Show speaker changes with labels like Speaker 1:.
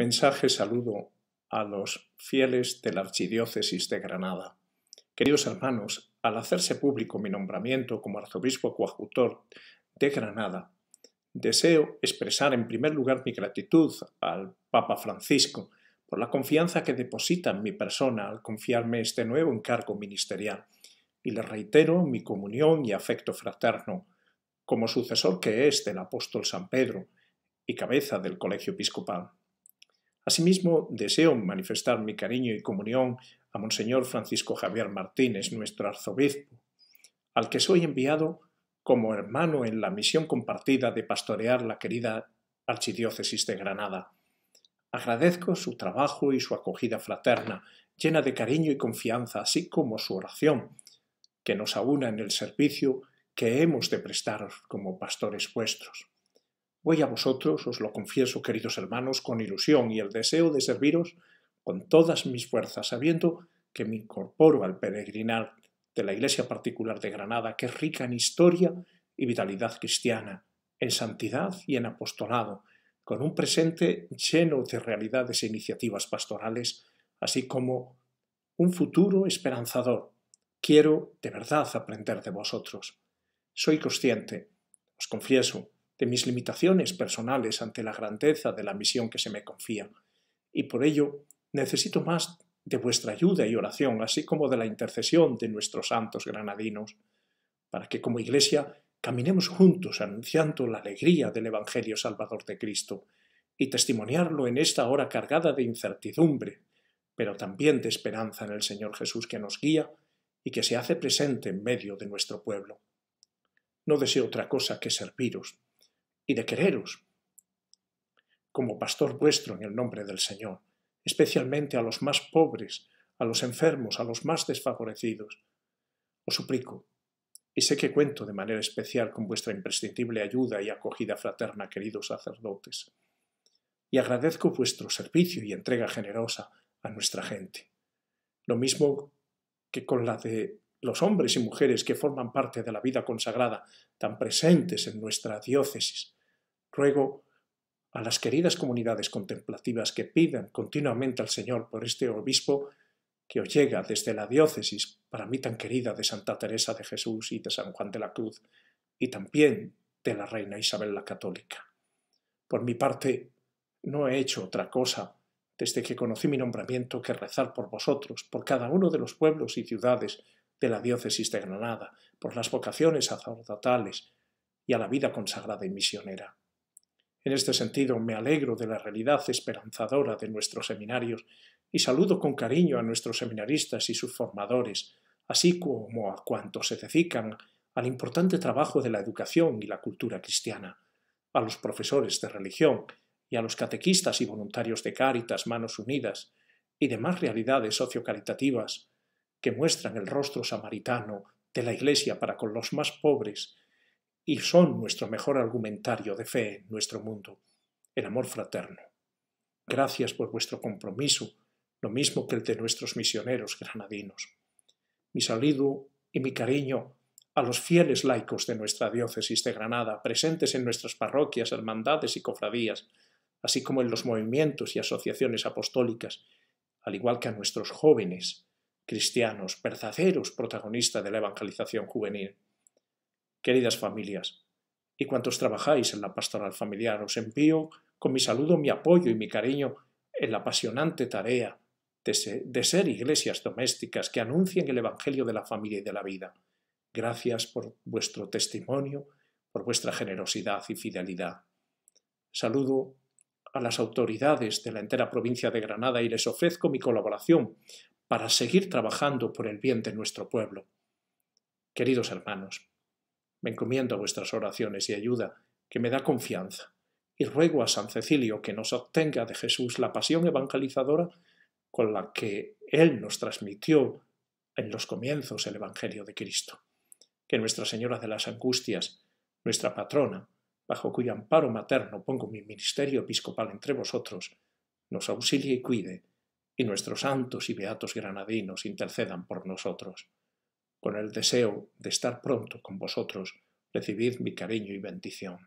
Speaker 1: Mensaje saludo a los fieles de la Archidiócesis de Granada. Queridos hermanos, al hacerse público mi nombramiento como arzobispo coadjutor de Granada, deseo expresar en primer lugar mi gratitud al Papa Francisco por la confianza que deposita en mi persona al confiarme este nuevo encargo ministerial y le reitero mi comunión y afecto fraterno como sucesor que es del apóstol San Pedro y cabeza del colegio episcopal. Asimismo, deseo manifestar mi cariño y comunión a Monseñor Francisco Javier Martínez, nuestro arzobispo, al que soy enviado como hermano en la misión compartida de pastorear la querida Archidiócesis de Granada. Agradezco su trabajo y su acogida fraterna, llena de cariño y confianza, así como su oración, que nos aúna en el servicio que hemos de prestaros como pastores vuestros. Voy a vosotros, os lo confieso, queridos hermanos, con ilusión y el deseo de serviros con todas mis fuerzas, sabiendo que me incorporo al peregrinar de la Iglesia particular de Granada, que es rica en historia y vitalidad cristiana, en santidad y en apostolado, con un presente lleno de realidades e iniciativas pastorales, así como un futuro esperanzador. Quiero de verdad aprender de vosotros. Soy consciente, os confieso, de mis limitaciones personales ante la grandeza de la misión que se me confía, y por ello necesito más de vuestra ayuda y oración, así como de la intercesión de nuestros santos granadinos, para que como Iglesia caminemos juntos anunciando la alegría del Evangelio Salvador de Cristo y testimoniarlo en esta hora cargada de incertidumbre, pero también de esperanza en el Señor Jesús que nos guía y que se hace presente en medio de nuestro pueblo. No deseo otra cosa que serviros y de quereros, como pastor vuestro en el nombre del Señor, especialmente a los más pobres, a los enfermos, a los más desfavorecidos. Os suplico, y sé que cuento de manera especial con vuestra imprescindible ayuda y acogida fraterna, queridos sacerdotes, y agradezco vuestro servicio y entrega generosa a nuestra gente. Lo mismo que con la de los hombres y mujeres que forman parte de la vida consagrada, tan presentes en nuestra diócesis, Ruego a las queridas comunidades contemplativas que pidan continuamente al Señor por este obispo que os llega desde la diócesis para mí tan querida de Santa Teresa de Jesús y de San Juan de la Cruz y también de la Reina Isabel la Católica. Por mi parte, no he hecho otra cosa desde que conocí mi nombramiento que rezar por vosotros, por cada uno de los pueblos y ciudades de la diócesis de Granada, por las vocaciones sacerdotales y a la vida consagrada y misionera. En este sentido, me alegro de la realidad esperanzadora de nuestros seminarios y saludo con cariño a nuestros seminaristas y sus formadores, así como a cuantos se dedican al importante trabajo de la educación y la cultura cristiana, a los profesores de religión y a los catequistas y voluntarios de Cáritas, Manos Unidas y demás realidades sociocaritativas que muestran el rostro samaritano de la Iglesia para con los más pobres y son nuestro mejor argumentario de fe en nuestro mundo, el amor fraterno. Gracias por vuestro compromiso, lo mismo que el de nuestros misioneros granadinos. Mi saludo y mi cariño a los fieles laicos de nuestra diócesis de Granada, presentes en nuestras parroquias, hermandades y cofradías, así como en los movimientos y asociaciones apostólicas, al igual que a nuestros jóvenes cristianos, verdaderos protagonistas de la evangelización juvenil. Queridas familias, y cuantos trabajáis en la pastoral familiar, os envío con mi saludo, mi apoyo y mi cariño en la apasionante tarea de ser, iglesias domésticas que anuncien el Evangelio de la familia y de la vida. Gracias por vuestro testimonio, por vuestra generosidad y fidelidad. Saludo a las autoridades de la entera provincia de Granada y les ofrezco mi colaboración para seguir trabajando por el bien de nuestro pueblo. Queridos hermanos, me encomiendo a vuestras oraciones y ayuda, que me da confianza, y ruego a San Cecilio que nos obtenga de Jesús la pasión evangelizadora con la que Él nos transmitió en los comienzos el Evangelio de Cristo. Que Nuestra Señora de las Angustias, nuestra patrona, bajo cuyo amparo materno pongo mi ministerio episcopal entre vosotros, nos auxilie y cuide, y nuestros santos y beatos granadinos intercedan por nosotros. Con el deseo de estar pronto con vosotros, recibid mi cariño y bendición.